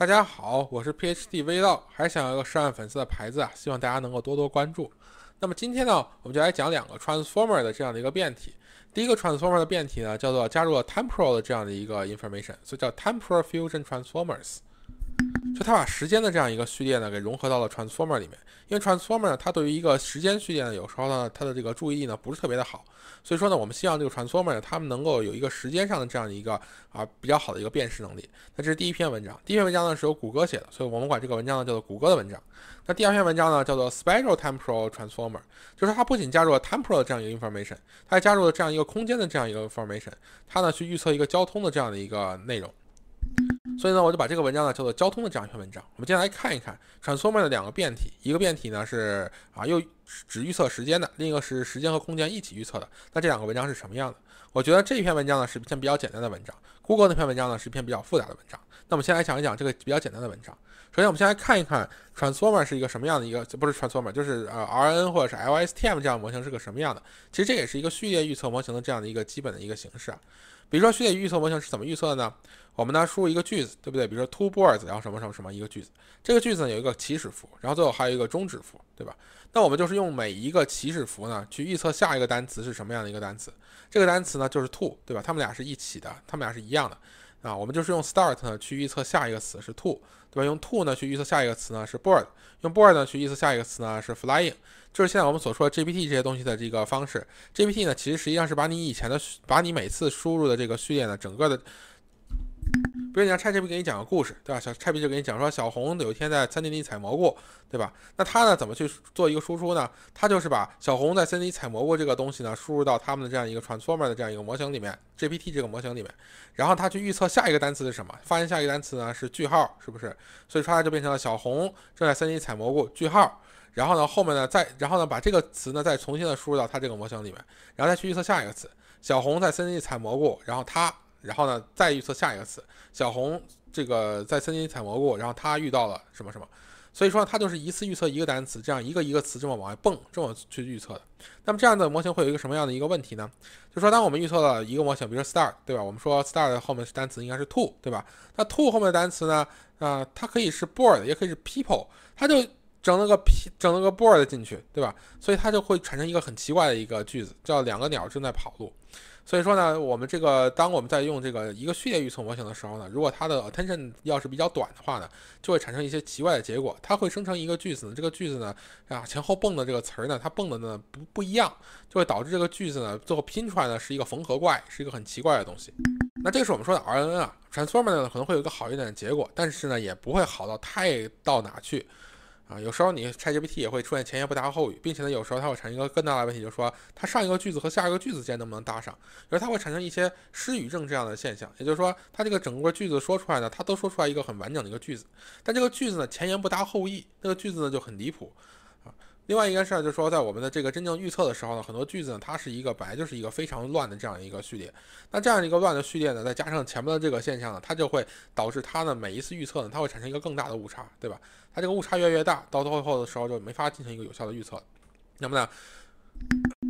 大家好，我是 P H D 微道，还想要一个十万粉丝的牌子啊，希望大家能够多多关注。那么今天呢，我们就来讲两个 transformer 的这样的一个变体。第一个 transformer 的变体呢，叫做加入了 temporal 的这样的一个 information，所以叫 temporal fusion transformers。就它把时间的这样一个序列呢给融合到了 transformer 里面，因为 transformer 呢，它对于一个时间序列呢，有时候呢，它的这个注意力呢不是特别的好，所以说呢，我们希望这个 transformer 呢，他们能够有一个时间上的这样一个啊比较好的一个辨识能力。那这是第一篇文章，第一篇文章呢是由谷歌写的，所以我们管这个文章呢叫做谷歌的文章。那第二篇文章呢叫做 s p i a l Temporal Transformer，就是它不仅加入了 temporal 的这样一个 information，它还加入了这样一个空间的这样一个 information，它呢去预测一个交通的这样的一个内容。所以呢，我就把这个文章呢叫做交通的这样一篇文章。我们接下来看一看 transformer 的两个变体，一个变体呢是啊又只预测时间的，另一个是时间和空间一起预测的。那这两个文章是什么样的？我觉得这篇文章呢是一篇比较简单的文章，g g o o l e 那篇文章呢是一篇比较复杂的文章。那我们先来讲一讲这个比较简单的文章。首先，我们先来看一看 transformer 是一个什么样的一个，不是 transformer 就是呃 R N 或者是 L S T M 这样的模型是个什么样的。其实这也是一个序列预测模型的这样的一个基本的一个形式啊。比如说序列预测模型是怎么预测的呢？我们呢输入一个句子，对不对？比如说 two birds，然后什么什么什么一个句子。这个句子呢有一个起始符，然后最后还有一个终止符，对吧？那我们就是用每一个起始符呢去预测下一个单词是什么样的一个单词。这个单词呢就是 two，对吧？它们俩是一起的，它们俩是一样的。啊，我们就是用 start 呢去预测下一个词是 two，对吧？用 two 呢去预测下一个词呢是 bird，用 bird 呢去预测下一个词呢是 flying。就是现在我们所说的 GPT 这些东西的这个方式，GPT 呢，其实实际上是把你以前的，把你每次输入的这个序列呢，整个的，比如你 g 拆 t 给你讲个故事，对吧？小拆皮就给你讲说小红有一天在森林里采蘑菇，对吧？那他呢，怎么去做一个输出呢？他就是把小红在森林里采蘑菇这个东西呢，输入到他们的这样一个 transformer 的这样一个模型里面，GPT 这个模型里面，然后他去预测下一个单词是什么，发现下一个单词呢是句号，是不是？所以说它就变成了小红正在森林里采蘑菇，句号。然后呢，后面呢再然后呢，把这个词呢再重新的输入到它这个模型里面，然后再去预测下一个词。小红在森林里采蘑菇，然后它，然后呢再预测下一个词。小红这个在森林里采蘑菇，然后它遇到了什么什么。所以说它就是一次预测一个单词，这样一个一个词这么往外蹦，这么去预测的。那么这样的模型会有一个什么样的一个问题呢？就说当我们预测了一个模型，比如说 s t a r 对吧？我们说 s t a r 的后面是单词应该是 to 对吧？那 to 后面的单词呢？啊，它可以是 board，也可以是 people，它就。整了个皮，整了个 board 进去，对吧？所以它就会产生一个很奇怪的一个句子，叫两个鸟正在跑路。所以说呢，我们这个当我们在用这个一个序列预测模型的时候呢，如果它的 attention 要是比较短的话呢，就会产生一些奇怪的结果。它会生成一个句子，这个句子呢，啊，前后蹦的这个词儿呢，它蹦的呢不不一样，就会导致这个句子呢最后拼出来呢是一个缝合怪，是一个很奇怪的东西。那这个是我们说的 RNN 啊，Transformer 呢可能会有一个好一点的结果，但是呢也不会好到太到哪去。啊，有时候你拆 GPT 也会出现前言不搭后语，并且呢，有时候它会产生一个更大的问题，就是说它上一个句子和下一个句子之间能不能搭上，就是它会产生一些失语症这样的现象，也就是说它这个整个句子说出来呢，它都说出来一个很完整的一个句子，但这个句子呢前言不搭后意，那个句子呢就很离谱。另外一个事儿就是说，在我们的这个真正预测的时候呢，很多句子呢，它是一个本来就是一个非常乱的这样一个序列。那这样一个乱的序列呢，再加上前面的这个现象呢，它就会导致它呢每一次预测呢，它会产生一个更大的误差，对吧？它这个误差越来越大，到最后的时候就没法进行一个有效的预测。那么呢，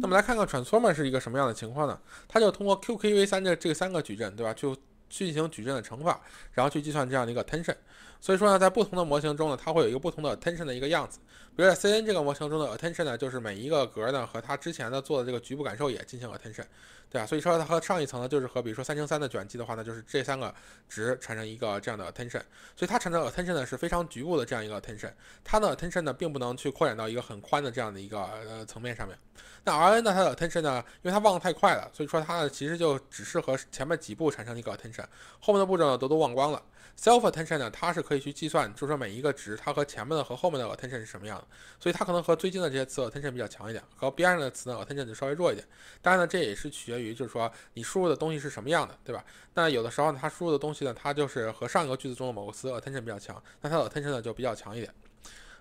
那么来看看 transformer 是一个什么样的情况呢？它就通过 QKV 三这这三个矩阵，对吧？就进行矩阵的乘法，然后去计算这样的一个 attention。所以说呢，在不同的模型中呢，它会有一个不同的 attention 的一个样子。比如在 C N 这个模型中的 attention 呢，就是每一个格呢和它之前的做的这个局部感受也进行 attention，对吧？所以说它和上一层呢，就是和比如说三乘三的卷积的话呢，就是这三个值产生一个这样的 attention。所以它产生 attention 呢是非常局部的这样一个 attention。它的 attention 呢并不能去扩展到一个很宽的这样的一个呃层面上面。那 R N 呢它的 attention 呢，因为它忘得太快了，所以说它其实就只适合前面几步产生一个 attention。后面的步骤呢都都忘光了。Self attention 呢，它是可以去计算，就是说每一个值它和前面的和后面的 attention 是什么样的，所以它可能和最近的这些词 attention 比较强一点，和边上的词呢 attention 就稍微弱一点。当然呢，这也是取决于就是说你输入的东西是什么样的，对吧？那有的时候呢，它输入的东西呢，它就是和上一个句子中的某个词 attention 比较强，那它的 attention 呢就比较强一点。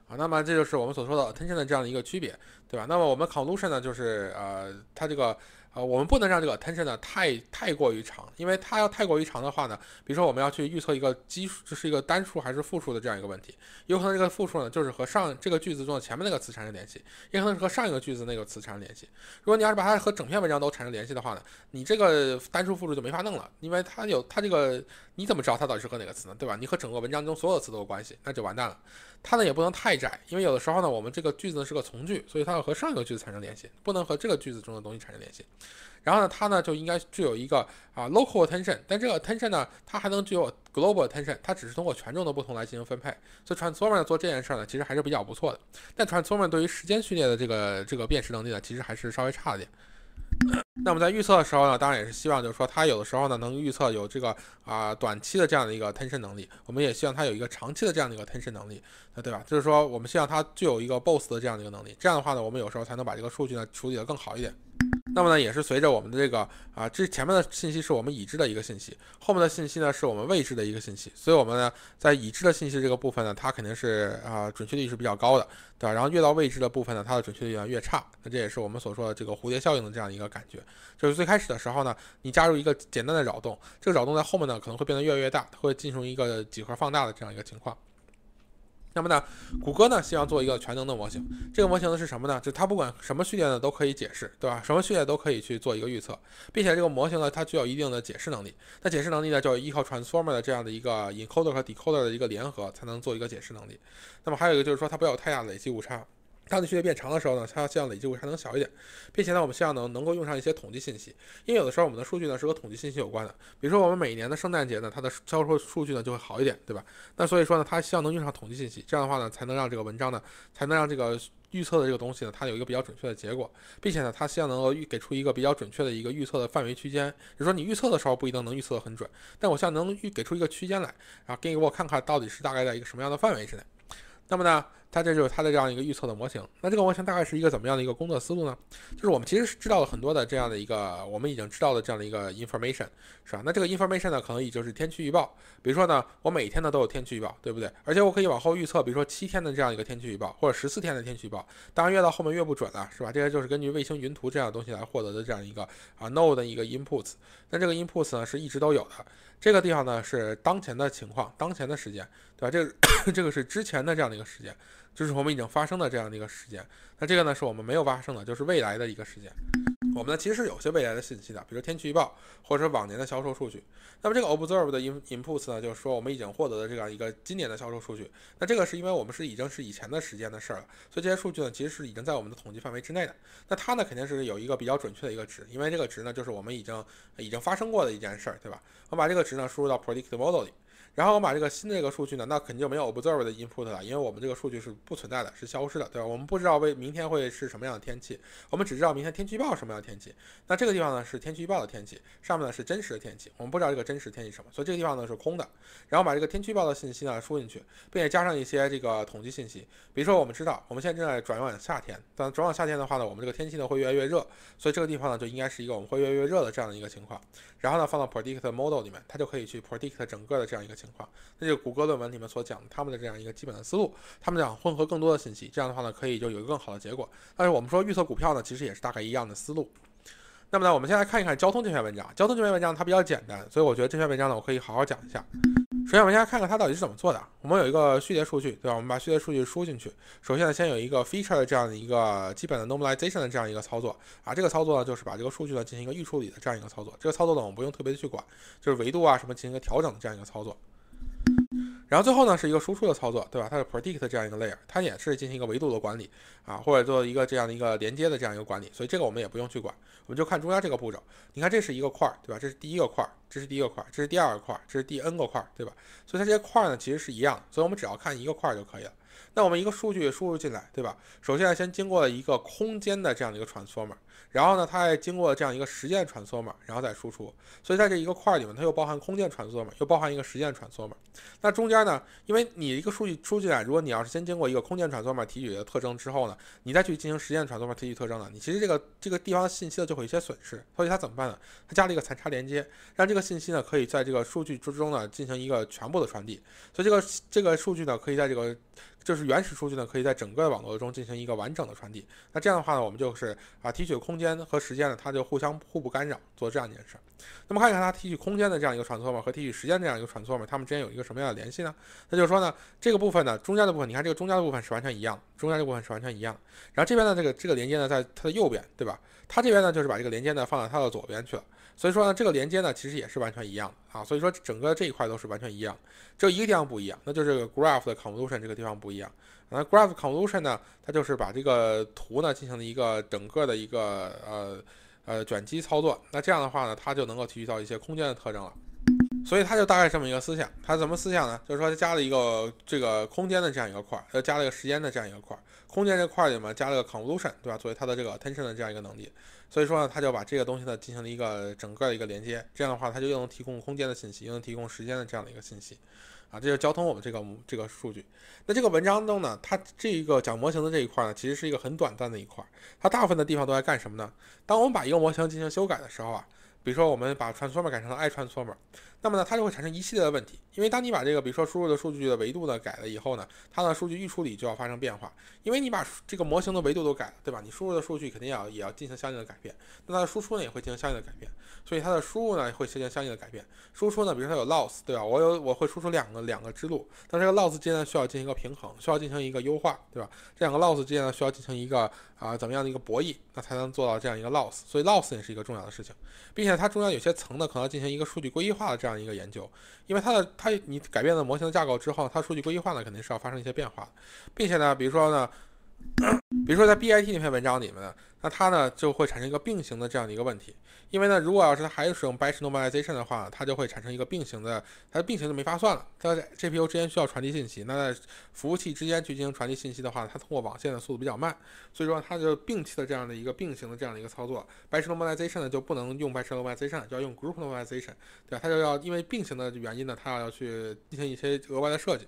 啊，那么这就是我们所说的 attention 的这样的一个区别，对吧？那么我们 conclusion 呢，就是呃，它这个。啊，我们不能让这个 attention 呢太太过于长，因为它要太过于长的话呢，比如说我们要去预测一个基数，这是一个单数还是复数的这样一个问题，有可能这个复数呢就是和上这个句子中的前面那个词产生联系，也可能是和上一个句子那个词产生联系。如果你要是把它和整篇文章都产生联系的话呢，你这个单数复数就没法弄了，因为它有它这个你怎么知道它到底是和哪个词呢？对吧？你和整个文章中所有的词都有关系，那就完蛋了。它呢也不能太窄，因为有的时候呢我们这个句子是个从句，所以它要和上一个句子产生联系，不能和这个句子中的东西产生联系。然后呢，它呢就应该具有一个啊 local attention，但这个 attention 呢，它还能具有 global attention，它只是通过权重的不同来进行分配。所以 transformer 做这件事呢，其实还是比较不错的。但 transformer 对于时间序列的这个这个辨识能力呢，其实还是稍微差了点。那么在预测的时候呢，当然也是希望，就是说它有的时候呢能预测有这个啊短期的这样的一个 tension 能力，我们也希望它有一个长期的这样的一个 tension 能力，那对吧？就是说我们希望它具有一个 boss 的这样的一个能力，这样的话呢，我们有时候才能把这个数据呢处理得更好一点。那么呢，也是随着我们的这个啊，这前面的信息是我们已知的一个信息，后面的信息呢是我们未知的一个信息，所以我们呢在已知的信息这个部分呢，它肯定是啊准确率是比较高的，对吧？然后越到未知的部分呢，它的准确率越差，那这也是我们所说的这个蝴蝶效应的这样一个感觉。就是最开始的时候呢，你加入一个简单的扰动，这个扰动在后面呢可能会变得越来越大，它会进行一个几何放大的这样一个情况。那么呢，谷歌呢希望做一个全能的模型，这个模型呢是什么呢？就是它不管什么序列呢都可以解释，对吧？什么序列都可以去做一个预测，并且这个模型呢它具有一定的解释能力。那解释能力呢就依靠 transformer 的这样的一个 encoder 和 decoder 的一个联合才能做一个解释能力。那么还有一个就是说它不要有太大的累积误差。它的序列变长的时候呢，它这样累积会还能小一点，并且呢，我们希望能能够用上一些统计信息，因为有的时候我们的数据呢是和统计信息有关的，比如说我们每年的圣诞节呢，它的销售数据呢就会好一点，对吧？那所以说呢，它希望能用上统计信息，这样的话呢，才能让这个文章呢，才能让这个预测的这个东西呢，它有一个比较准确的结果，并且呢，它希望能够预给出一个比较准确的一个预测的范围区间，比如说你预测的时候不一定能预测很准，但我希望能预给出一个区间来，然后给我看看到底是大概在一个什么样的范围之内，那么呢？它这就是它的这样一个预测的模型。那这个模型大概是一个怎么样的一个工作思路呢？就是我们其实是知道了很多的这样的一个我们已经知道的这样的一个 information，是吧？那这个 information 呢，可能也就是天气预报，比如说呢，我每天呢都有天气预报，对不对？而且我可以往后预测，比如说七天的这样一个天气预报，或者十四天的天气预报。当然越到后面越不准了，是吧？这些就是根据卫星云图这样的东西来获得的这样一个啊 no 的一个 inputs。那这个 inputs 呢是一直都有的。这个地方呢是当前的情况，当前的时间，对吧？这个 这个是之前的这样的一个时间。就是我们已经发生的这样的一个事件，那这个呢是我们没有发生的，就是未来的一个事件。我们呢其实是有些未来的信息的，比如天气预报或者往年的销售数据。那么这个 observe 的 in inputs 呢，就是说我们已经获得的这样一个今年的销售数据。那这个是因为我们是已经是以前的时间的事儿了，所以这些数据呢其实是已经在我们的统计范围之内的。那它呢肯定是有一个比较准确的一个值，因为这个值呢就是我们已经已经发生过的一件事儿，对吧？我们把这个值呢输入到 predict model 里。然后我把这个新的一个数据呢，那肯定就没有 observe 的 input 了，因为我们这个数据是不存在的，是消失的，对吧？我们不知道为明天会是什么样的天气，我们只知道明天天气预报什么样的天气。那这个地方呢是天气预报的天气，上面呢是真实的天气，我们不知道这个真实天气什么，所以这个地方呢是空的。然后把这个天气预报的信息呢输进去，并且加上一些这个统计信息，比如说我们知道我们现在正在转往夏天，但转往夏天的话呢，我们这个天气呢会越来越热，所以这个地方呢就应该是一个我们会越来越热的这样的一个情况。然后呢放到 predict model 里面，它就可以去 predict 整个的这样一个。情况，那就谷歌论文里面所讲的他们的这样一个基本的思路，他们想混合更多的信息，这样的话呢可以就有一个更好的结果。但是我们说预测股票呢，其实也是大概一样的思路。那么呢，我们先来看一看交通这篇文章。交通这篇文章它比较简单，所以我觉得这篇文章呢我可以好好讲一下。首先我们先来看看它到底是怎么做的。我们有一个序列数据，对吧？我们把序列数据输进去。首先呢，先有一个 feature 的这样的一个基本的 normalization 的这样一个操作啊，这个操作呢就是把这个数据呢进行一个预处理的这样一个操作。这个操作呢我们不用特别去管，就是维度啊什么进行一个调整的这样一个操作。然后最后呢是一个输出的操作，对吧？它是 predict 这样一个 layer，它也是进行一个维度的管理啊，或者做一个这样的一个连接的这样一个管理，所以这个我们也不用去管，我们就看中间这个步骤。你看这是一个块，对吧？这是第一个块，这是第一个块，这是第二个块，这是第 n 个块，对吧？所以它这些块呢其实是一样，所以我们只要看一个块就可以了。那我们一个数据输入进来，对吧？首先先经过了一个空间的这样的一个 transformer。然后呢，它还经过这样一个实间传送码，然后再输出。所以在这一个块里面，它又包含空间传送码，又包含一个实间传送码。那中间呢，因为你一个数据出进来，如果你要是先经过一个空间传送码提取的特征之后呢，你再去进行实间传送码提取特征呢，你其实这个这个地方信息呢就会有一些损失。所以它怎么办呢？它加了一个残差连接，让这个信息呢可以在这个数据之中呢进行一个全部的传递。所以这个这个数据呢可以在这个。就是原始数据呢，可以在整个网络中进行一个完整的传递。那这样的话呢，我们就是啊，提取空间和时间呢，它就互相互不干扰，做这样一件事。那么看一看它提取空间的这样一个传送嘛，和提取时间这样一个传送嘛，它们之间有一个什么样的联系呢？那就是说呢，这个部分呢，中间的部分，你看这个中间的部分是完全一样，中间这部分是完全一样。然后这边呢，这个这个连接呢，在它的右边，对吧？它这边呢，就是把这个连接呢放在它的左边去了。所以说呢，这个连接呢，其实也是完全一样的。啊，所以说整个这一块都是完全一样，只有一个地方不一样，那就是这个 graph 的 convolution 这个地方不一样。那 graph convolution 呢，它就是把这个图呢进行了一个整个的一个呃呃卷积操作，那这样的话呢，它就能够提取到一些空间的特征了。所以他就大概这么一个思想，他怎么思想呢？就是说他加了一个这个空间的这样一个块，又加了一个时间的这样一个块。空间这块里面加了个 convolution，对吧？作为它的这个 attention 的这样一个能力。所以说呢，他就把这个东西呢进行了一个整个的一个连接。这样的话，它就又能提供空间的信息，又能提供时间的这样的一个信息。啊，这就交通我们这个这个数据。那这个文章中呢，它这一个讲模型的这一块呢，其实是一个很短暂的一块。它大部分的地方都在干什么呢？当我们把一个模型进行修改的时候啊，比如说我们把 transformer 改成了 i transformer。那么呢，它就会产生一系列的问题，因为当你把这个，比如说输入的数据的维度呢改了以后呢，它的数据预处理就要发生变化，因为你把这个模型的维度都改了，对吧？你输入的数据肯定要也要进行相应的改变，那它的输出呢也会进行相应的改变，所以它的输入呢会进行相应的改变，输出呢，比如说有 loss，对吧？我有我会输出两个两个支路，但这个 loss 之间呢需要进行一个平衡，需要进行一个优化，对吧？这两个 loss 之间呢需要进行一个啊怎么样的一个博弈，那才能做到这样一个 loss，所以 loss 也是一个重要的事情，并且它中间有些层呢可能进行一个数据归一化的这样。这样一个研究，因为它的它你改变了模型的架构之后，它数据归一化呢肯定是要发生一些变化并且呢，比如说呢，比如说在 B I T 那篇文章里面呢。那它呢就会产生一个并行的这样的一个问题，因为呢，如果要是它还是使用 batch normalization 的话，它就会产生一个并行的，它的并行就没法算了。它在 GPU 之间需要传递信息，那在服务器之间去进行传递信息的话，它通过网线的速度比较慢，所以说它就摒弃了这样的一个并行的这样的一个操作。batch normalization 就不能用 batch normalization，就要用 group normalization，对吧？它就要因为并行的原因呢，它要要去进行一些额外的设计。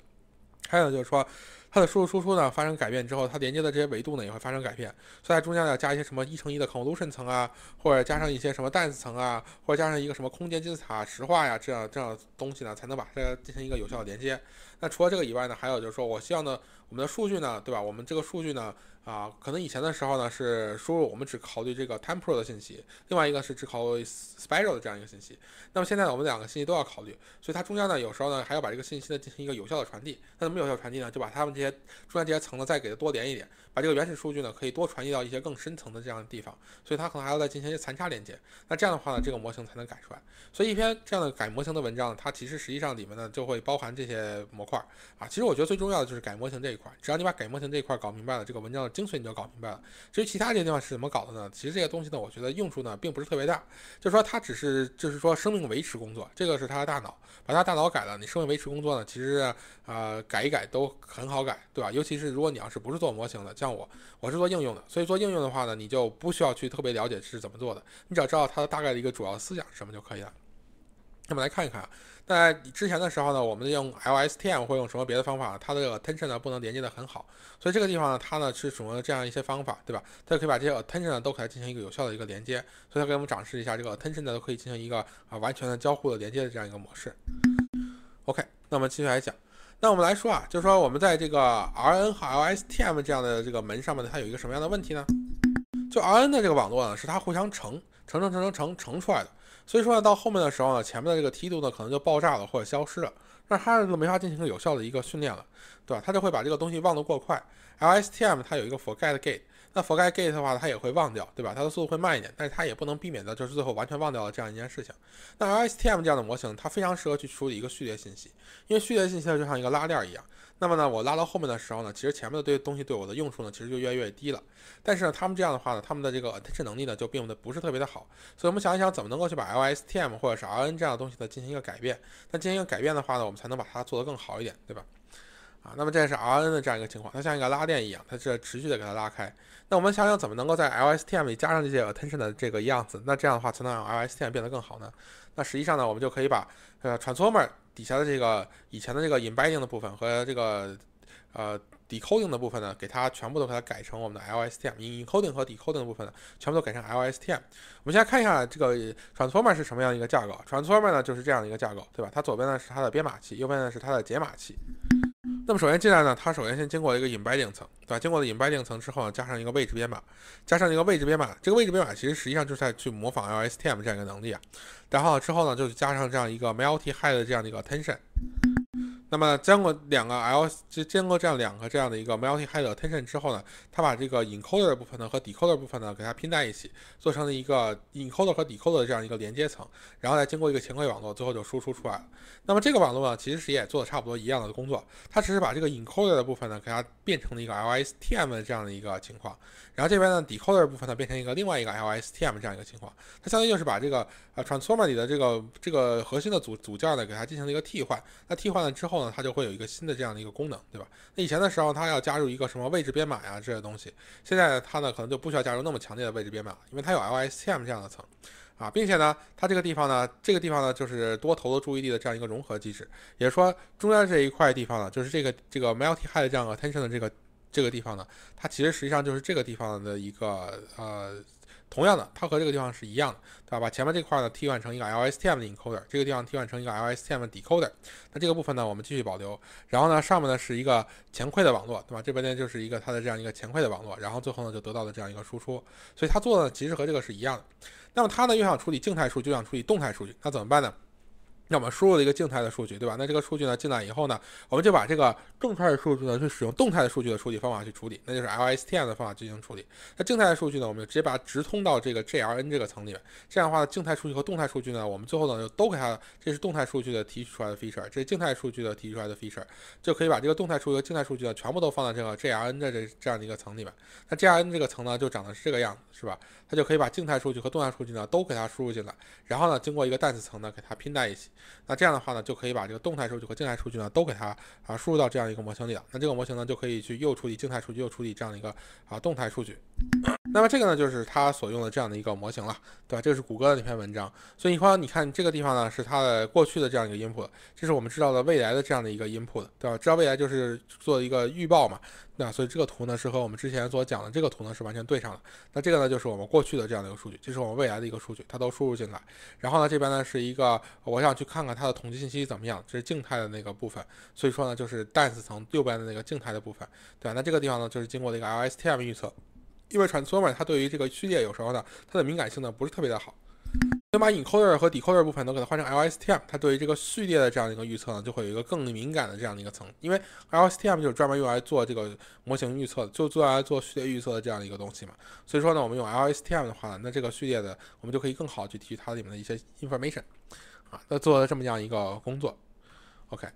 还有就是说，它的输入输出呢发生改变之后，它连接的这些维度呢也会发生改变，所以在中间要加一些什么一乘一的 convolution 层啊，或者加上一些什么带 e 层啊，或者加上一个什么空间金字塔石化呀这样这样东西呢，才能把它进行一个有效的连接。那除了这个以外呢，还有就是说我希望呢，我们的数据呢，对吧？我们这个数据呢。啊，可能以前的时候呢，是输入我们只考虑这个 temporal 的信息，另外一个是只考虑 spiral 的这样一个信息。那么现在呢，我们两个信息都要考虑，所以它中间呢，有时候呢还要把这个信息呢进行一个有效的传递。那怎么有效传递呢？就把它们这些中间这些层呢再给它多连一点，把这个原始数据呢可以多传递到一些更深层的这样的地方。所以它可能还要再进行一些残差连接。那这样的话呢，这个模型才能改出来。所以一篇这样的改模型的文章，它其实实际上里面呢就会包含这些模块儿啊。其实我觉得最重要的就是改模型这一块，只要你把改模型这一块搞明白了，这个文章。精髓你就搞明白了。至于其他这些地方是怎么搞的呢？其实这些东西呢，我觉得用处呢并不是特别大，就是说它只是就是说生命维持工作，这个是它的大脑，把它大脑改了，你生命维持工作呢，其实啊改一改都很好改，对吧？尤其是如果你要是不是做模型的，像我，我是做应用的，所以做应用的话呢，你就不需要去特别了解是怎么做的，你只要知道它的大概的一个主要思想是什么就可以了。那么来看一看，在之前的时候呢，我们用 LSTM 或用什么别的方法，它的 attention 呢不能连接的很好，所以这个地方呢，它呢是使用了这样一些方法，对吧？它就可以把这些 attention 呢都给它进行一个有效的一个连接，所以它给我们展示一下这个 attention 呢都可以进行一个啊完全的交互的连接的这样一个模式。OK，那么继续来讲，那我们来说啊，就是说我们在这个 r n 和 LSTM 这样的这个门上面呢，它有一个什么样的问题呢？就 RNN 的这个网络呢，是它互相乘乘乘乘乘乘出来的。所以说呢，到后面的时候呢，前面的这个梯度呢可能就爆炸了或者消失了，那它就没法进行有效的一个训练了，对吧？它就会把这个东西忘得过快。LSTM 它有一个 forget gate，那 forget gate 的话，它也会忘掉，对吧？它的速度会慢一点，但是它也不能避免的就是最后完全忘掉了这样一件事情。那 LSTM 这样的模型，它非常适合去处理一个序列信息，因为序列信息呢就像一个拉链一样。那么呢，我拉到后面的时候呢，其实前面的对东西对我的用处呢，其实就越来越低了。但是呢，他们这样的话呢，他们的这个 attention 能力呢，就并不不是特别的好。所以，我们想一想，怎么能够去把 LSTM 或者是 RNN 这样的东西呢，进行一个改变？那进行一个改变的话呢，我们才能把它做得更好一点，对吧？啊，那么这是 RNN 的这样一个情况，它像一个拉链一样，它是持续的给它拉开。那我们想想，怎么能够在 LSTM 里加上这些 attention 的这个样子？那这样的话，才能让 LSTM 变得更好呢？那实际上呢，我们就可以把呃，Transformer。底下的这个以前的这个 embedding 的部分和这个呃 decoding 的部分呢，给它全部都给它改成我们的 LSTM。以 encoding 和 decoding 的部分呢，全部都改成 LSTM。我们先看一下这个 transformer 是什么样一个架构，transformer 呢就是这样的一个架构，对吧？它左边呢是它的编码器，右边呢是它的解码器。那么首先进来呢，它首先先经过一个 embedding 层，对吧？经过了 embedding 层之后呢，加上一个位置编码，加上一个位置编码，这个位置编码其实实际上就是在去模仿 LSTM 这样一个能力啊。然后之后呢，就是加上这样一个 multi-head 的这样的一个 attention。那么将过两个 L，就经过这样两个这样的一个 m u l t i h e a d e attention 之后呢，它把这个 encoder 的部分呢和 decoder 的部分呢给它拼在一起，做成了一个 encoder 和 decoder 的这样一个连接层，然后再经过一个前馈网络，最后就输出出来了。那么这个网络呢，其实是也做的差不多一样的工作，它只是把这个 encoder 的部分呢给它变成了一个 LSTM 的这样的一个情况，然后这边呢 decoder 的部分呢变成一个另外一个 LSTM 这样一个情况，它相当于就是把这个呃 transformer 里的这个这个核心的组组件呢给它进行了一个替换，它替换了之后。它就会有一个新的这样的一个功能，对吧？那以前的时候，它要加入一个什么位置编码呀这些东西，现在它呢可能就不需要加入那么强烈的位置编码，因为它有 LSTM 这样的层啊，并且呢，它这个地方呢，这个地方呢就是多头的注意力的这样一个融合机制，也就是说，中间这一块地方呢，就是这个这个 multi head 这样 attention 的这个这个地方呢，它其实实际上就是这个地方的一个呃。同样的，它和这个地方是一样的，对吧？把前面这块呢替换成一个 LSTM 的 encoder，这个地方替换成一个 LSTM 的 decoder，那这个部分呢我们继续保留。然后呢上面呢是一个前馈的网络，对吧？这边呢就是一个它的这样一个前馈的网络，然后最后呢就得到了这样一个输出。所以它做的其实和这个是一样的。那么它呢又想处理静态数据，又想处理动态数据，那怎么办呢？那我们输入了一个静态的数据，对吧？那这个数据呢进来以后呢，我们就把这个动态的数据呢去使用动态的数据的处理方法去处理，那就是 LSTM 的方法进行处理。那静态的数据呢，我们就直接把它直通到这个 GRN 这个层里面。这样的话，静态数据和动态数据呢，我们最后呢就都给它，这是动态数据的提取出来的 feature，这是静态数据的提取出来的 feature，就可以把这个动态数据和静态数据呢全部都放在这个 GRN 的这这样的一个层里面。那 GRN 这个层呢就长的是这个样子，是吧？它就可以把静态数据和动态数据呢都给它输入进来，然后呢经过一个 d e n e 层呢给它拼在一起。那这样的话呢，就可以把这个动态数据和静态数据呢都给它啊输入到这样一个模型里了。那这个模型呢，就可以去又处理静态数据，又处理这样的一个啊动态数据。那么这个呢，就是它所用的这样的一个模型了，对吧？这个是谷歌的那篇文章。所以说，你看这个地方呢，是它的过去的这样一个 input，这是我们知道的未来的这样的一个 input，对吧？知道未来就是做一个预报嘛。那所以这个图呢，是和我们之前所讲的这个图呢，是完全对上的。那这个呢，就是我们过去的这样的一个数据，这是我们未来的一个数据，它都输入进来。然后呢，这边呢是一个我想去看看它的统计信息怎么样，这是静态的那个部分。所以说呢，就是 d a n c e 层右边的那个静态的部分，对吧？那这个地方呢，就是经过了一个 LSTM 预测。因为 Transformer 它对于这个序列有时候呢，它的敏感性呢不是特别的好。那把 encoder 和 decoder 部分都给它换成 LSTM，它对于这个序列的这样的一个预测呢，就会有一个更敏感的这样的一个层。因为 LSTM 就是专门用来做这个模型预测的，就做来做序列预测的这样的一个东西嘛。所以说呢，我们用 LSTM 的话，那这个序列的我们就可以更好去提取它里面的一些 information 啊。那做了这么样一个工作，OK。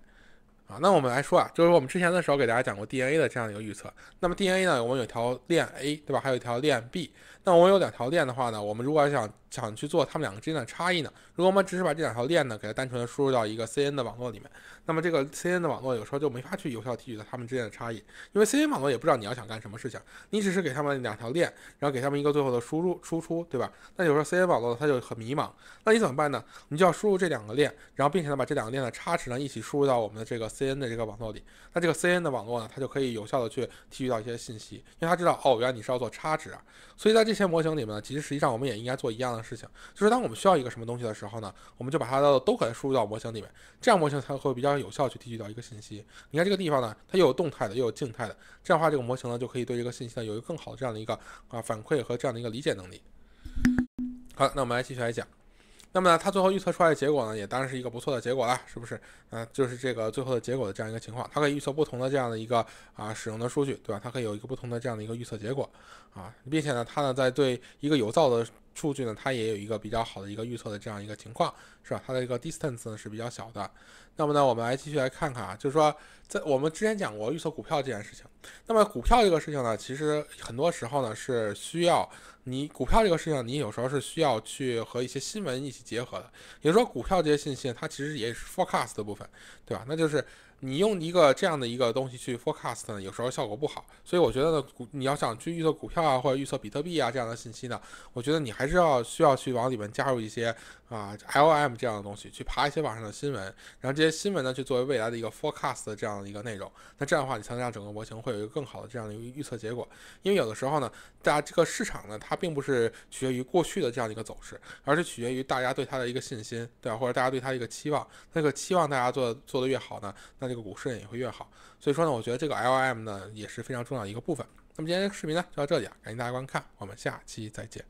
啊，那我们来说啊，就是我们之前的时候给大家讲过 DNA 的这样一个预测。那么 DNA 呢，我们有条链 A，对吧？还有一条链 B。那我们有两条链的话呢，我们如果想想去做它们两个之间的差异呢？如果我们只是把这两条链呢给它单纯的输入到一个 C N 的网络里面，那么这个 C N 的网络有时候就没法去有效提取到它们之间的差异，因为 C N 网络也不知道你要想干什么事情，你只是给它们两条链，然后给它们一个最后的输入输出，对吧？那有时候 C N 网络它就很迷茫，那你怎么办呢？你就要输入这两个链，然后并且呢把这两个链的差值呢一起输入到我们的这个 C N 的这个网络里，那这个 C N 的网络呢它就可以有效的去提取到一些信息，因为它知道哦，原来你是要做差值，啊，所以在这。这些模型里面呢，其实实际上我们也应该做一样的事情，就是当我们需要一个什么东西的时候呢，我们就把它都可输入到模型里面，这样模型才会比较有效去提取到一个信息。你看这个地方呢，它又有动态的，又有静态的，这样的话，这个模型呢就可以对这个信息呢有一个更好的这样的一个啊反馈和这样的一个理解能力。好，那我们来继续来讲。那么它最后预测出来的结果呢，也当然是一个不错的结果了，是不是？嗯，就是这个最后的结果的这样一个情况，它可以预测不同的这样的一个啊使用的数据，对吧？它可以有一个不同的这样的一个预测结果啊，并且呢，它呢在对一个有噪的。数据呢，它也有一个比较好的一个预测的这样一个情况，是吧？它的一个 distance 呢是比较小的。那么呢，我们来继续来看看啊，就是说，在我们之前讲过预测股票这件事情。那么股票这个事情呢，其实很多时候呢是需要你股票这个事情，你有时候是需要去和一些新闻一起结合的。也就是说，股票这些信息它其实也是 forecast 的部分，对吧？那就是。你用一个这样的一个东西去 forecast 呢，有时候效果不好，所以我觉得呢，股你要想去预测股票啊，或者预测比特币啊这样的信息呢，我觉得你还是要需要去往里面加入一些啊 L M 这样的东西，去爬一些网上的新闻，然后这些新闻呢，去作为未来的一个 forecast 的这样的一个内容，那这样的话，你才能让整个模型会有一个更好的这样的一个预测结果，因为有的时候呢，大家这个市场呢，它并不是取决于过去的这样的一个走势，而是取决于大家对它的一个信心，对吧？或者大家对它一个期望，那个期望大家做做得越好呢，那就个股市也会越好，所以说呢，我觉得这个 L M 呢也是非常重要的一个部分。那么今天视频呢就到这里啊，感谢大家观看，我们下期再见。